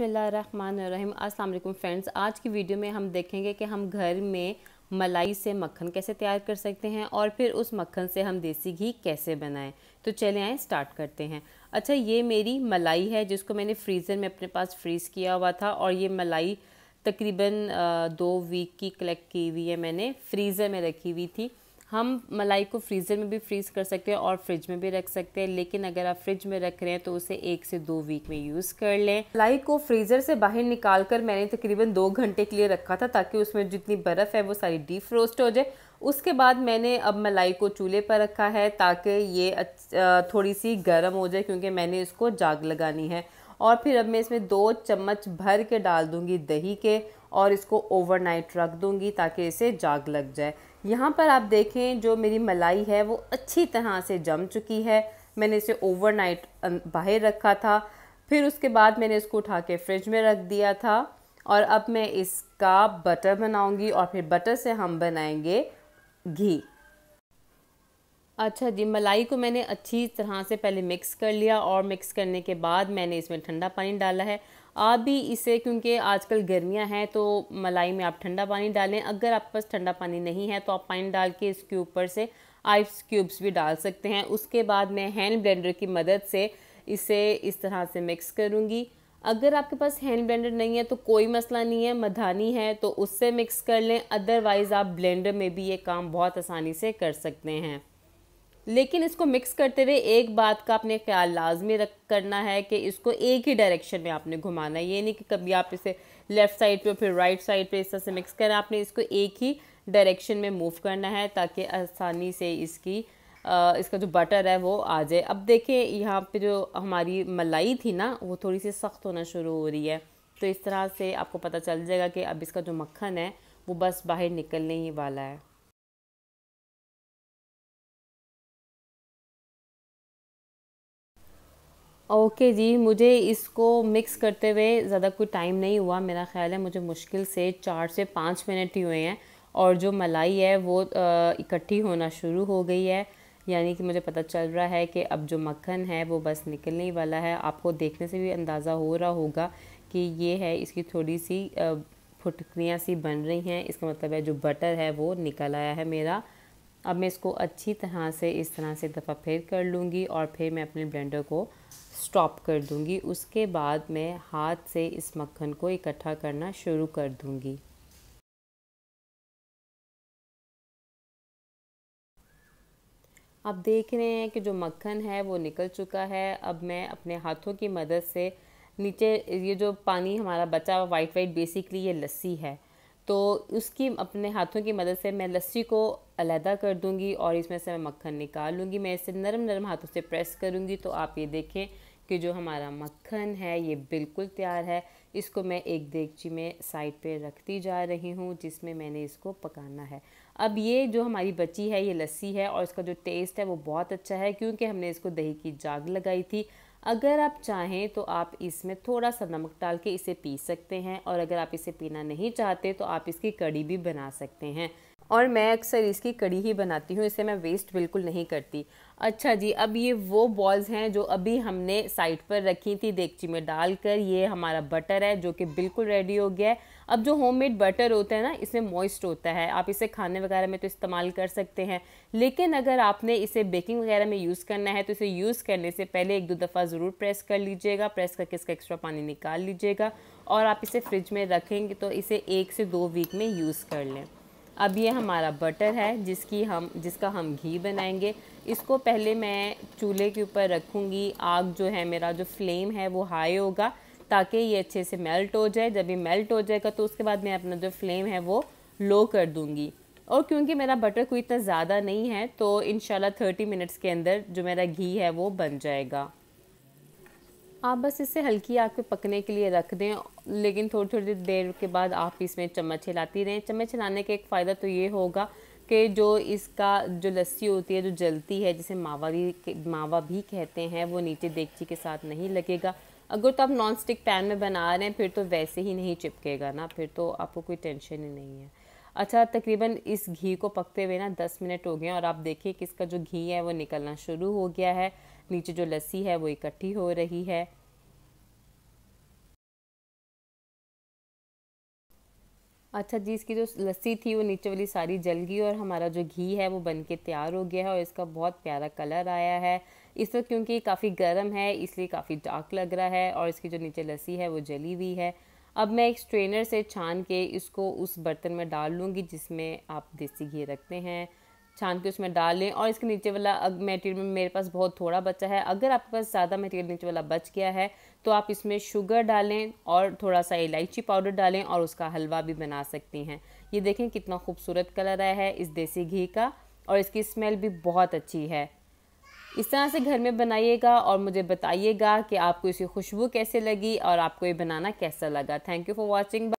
बसमीम अस्सलाम फ्रेंड्स आज की वीडियो में हम देखेंगे कि हम घर में मलाई से मक्खन कैसे तैयार कर सकते हैं और फिर उस मक्खन से हम देसी घी कैसे बनाएं तो चले आए स्टार्ट करते हैं अच्छा ये मेरी मलाई है जिसको मैंने फ्रीज़र में अपने पास फ्रीज़ किया हुआ था और ये मलाई तकरीबन दो वीक की कलेक्ट की हुई है मैंने फ्रीज़र में रखी हुई थी हम मलाई को फ्रीज़र में भी फ्रीज़ कर सकते हैं और फ्रिज में भी रख सकते हैं लेकिन अगर आप फ्रिज में रख रहे हैं तो उसे एक से दो वीक में यूज़ कर लें मलाई को फ्रीज़र से बाहर निकाल कर मैंने तकरीबन दो घंटे के लिए रखा था ताकि उसमें जितनी बर्फ़ है वो सारी डीफ्रोस्ट हो जाए उसके बाद मैंने अब मलाई को चूल्हे पर रखा है ताकि ये थोड़ी सी गर्म हो जाए क्योंकि मैंने इसको जाग लगानी है और फिर अब मैं इसमें दो चम्मच भर के डाल दूँगी दही के और इसको ओवरनाइट रख दूँगी ताकि इसे जाग लग जाए यहाँ पर आप देखें जो मेरी मलाई है वो अच्छी तरह से जम चुकी है मैंने इसे ओवरनाइट अं, बाहर रखा था फिर उसके बाद मैंने इसको उठा के फ्रिज में रख दिया था और अब मैं इसका बटर बनाऊंगी और फिर बटर से हम बनाएंगे घी अच्छा जी मलाई को मैंने अच्छी तरह से पहले मिक्स कर लिया और मिक्स करने के बाद मैंने इसमें ठंडा पानी डाला है आप भी इसे क्योंकि आजकल गर्मियां हैं तो मलाई में आप ठंडा पानी डालें अगर आपके पास ठंडा पानी नहीं है तो आप पानी डाल के इसके ऊपर से आइस क्यूब्स भी डाल सकते हैं उसके बाद मैं हैंड ब्लेंडर की मदद से इसे इस तरह से मिक्स करूँगी अगर आपके पास हैंड ब्लेंडर नहीं है तो कोई मसला नहीं है मधानी है तो उससे मिक्स कर लें अदरवाइज़ आप ब्लेंडर में भी ये काम बहुत आसानी से कर सकते हैं लेकिन इसको मिक्स करते हुए एक बात का आपने ख्याल लाजमी रख करना है कि इसको एक ही डायरेक्शन में आपने घुमाना है ये नहीं कि कभी आप इसे लेफ़्ट साइड पे फिर राइट साइड पे इस तरह से मिक्स करें आपने इसको एक ही डायरेक्शन में मूव करना है ताकि आसानी से इसकी आ, इसका जो बटर है वो आ जाए अब देखें यहाँ पर जो हमारी मलाई थी ना वो थोड़ी सी सख्त होना शुरू हो रही है तो इस तरह से आपको पता चल जाएगा कि अब इसका जो मक्खन है वो बस बाहर निकलने ही वाला है ओके okay जी मुझे इसको मिक्स करते हुए ज़्यादा कोई टाइम नहीं हुआ मेरा ख्याल है मुझे मुश्किल से चार से पाँच मिनट ही हुए हैं और जो मलाई है वो इकट्ठी होना शुरू हो गई है यानी कि मुझे पता चल रहा है कि अब जो मक्खन है वो बस निकलने ही वाला है आपको देखने से भी अंदाज़ा हो रहा होगा कि ये है इसकी थोड़ी सी फुटकियाँ सी बन रही हैं इसका मतलब है जो बटर है वो निकल आया है मेरा अब मैं इसको अच्छी तरह से इस तरह से दफ़ा फेर कर लूँगी और फिर मैं अपने ब्लेंडर को स्टॉप कर दूँगी उसके बाद मैं हाथ से इस मक्खन को इकट्ठा करना शुरू कर दूँगी आप देख रहे हैं कि जो मक्खन है वो निकल चुका है अब मैं अपने हाथों की मदद से नीचे ये जो पानी हमारा बचा हुआ वाइट वाइट बेसिकली ये लस्सी है तो उसकी अपने हाथों की मदद से मैं लस्सी को अलहदा कर दूंगी और इसमें से मैं मक्खन निकाल लूँगी मैं इसे नरम नरम हाथों से प्रेस करूँगी तो आप ये देखें कि जो हमारा मक्खन है ये बिल्कुल तैयार है इसको मैं एक देगची में साइड पे रखती जा रही हूँ जिसमें मैंने इसको पकाना है अब ये जो हमारी बची है ये लस्सी है और इसका जो टेस्ट है वो बहुत अच्छा है क्योंकि हमने इसको दही की जाग लगाई थी अगर आप चाहें तो आप इसमें थोड़ा सा नमक डाल के इसे पी सकते हैं और अगर आप इसे पीना नहीं चाहते तो आप इसकी कड़ी भी बना सकते हैं और मैं अक्सर इसकी कड़ी ही बनाती हूँ इसे मैं वेस्ट बिल्कुल नहीं करती अच्छा जी अब ये वो बॉल्स हैं जो अभी हमने साइड पर रखी थी देगची में डालकर ये हमारा बटर है जो कि बिल्कुल रेडी हो गया है अब जो होममेड बटर होता है ना इसमें मॉइस्ट होता है आप इसे खाने वगैरह में तो इस्तेमाल कर सकते हैं लेकिन अगर आपने इसे बेकिंग वगैरह में यूज़ करना है तो इसे यूज़ करने से पहले एक दो दफ़ा ज़रूर प्रेस कर लीजिएगा प्रेस करके इसका एक्स्ट्रा पानी निकाल लीजिएगा और आप इसे फ्रिज में रखेंगे तो इसे एक से दो वीक में यूज़ कर लें अब ये हमारा बटर है जिसकी हम जिसका हम घी बनाएंगे इसको पहले मैं चूल्हे के ऊपर रखूँगी आग जो है मेरा जो फ्लेम है वो हाई होगा ताकि ये अच्छे से मेल्ट हो जाए जब ये मेल्ट हो जाएगा तो उसके बाद मैं अपना जो फ्लेम है वो लो कर दूँगी और क्योंकि मेरा बटर कोई इतना ज़्यादा नहीं है तो इन थर्टी मिनट्स के अंदर जो मेरा घी है वो बन जाएगा आप बस इसे हल्की आग पे पकने के लिए रख दें लेकिन थोड़ी थोड़ी देर के बाद आप इसमें चम्मच हिलाती रहें चम्मच हिलाने का एक फ़ायदा तो ये होगा कि जो इसका जो लस्सी होती है जो जलती है जिसे भी मावा भी कहते हैं वो नीचे देगची के साथ नहीं लगेगा अगर तो आप नॉन स्टिक पैन में बना रहे हैं फिर तो वैसे ही नहीं चिपकेगा ना फिर तो आपको कोई टेंशन ही नहीं है अच्छा तकरीबन इस घी को पकते हुए ना दस मिनट हो गए और आप देखिए कि इसका जो घी है वो निकलना शुरू हो गया है नीचे जो लस्सी है वो इकट्ठी हो रही है अच्छा जी इसकी जो लस्सी थी वो नीचे वाली सारी जल गई और हमारा जो घी है वो बन के तैयार हो गया है और इसका बहुत प्यारा कलर आया है इस वक्त क्योंकि काफ़ी गर्म है इसलिए काफ़ी डार्क लग रहा है और इसकी जो नीचे लस्सी है वो जली हुई है अब मैं एक स्ट्रेनर से छान के इसको उस बर्तन में डाल लूँगी जिसमें आप देसी घी रखते हैं छान के उसमें डाल लें और इसके नीचे वाला मटेरियल में मेरे पास बहुत थोड़ा बचा है अगर आपके पास ज़्यादा मटेरियल नीचे वाला बच गया है तो आप इसमें शुगर डालें और थोड़ा सा इलायची पाउडर डालें और उसका हलवा भी बना सकती हैं ये देखें कितना खूबसूरत कलर आया है इस देसी घी का और इसकी स्मेल भी बहुत अच्छी है इस तरह से घर में बनाइएगा और मुझे बताइएगा कि आपको इसकी खुशबू कैसे लगी और आपको ये बनाना कैसा लगा थैंक यू फॉर वॉचिंग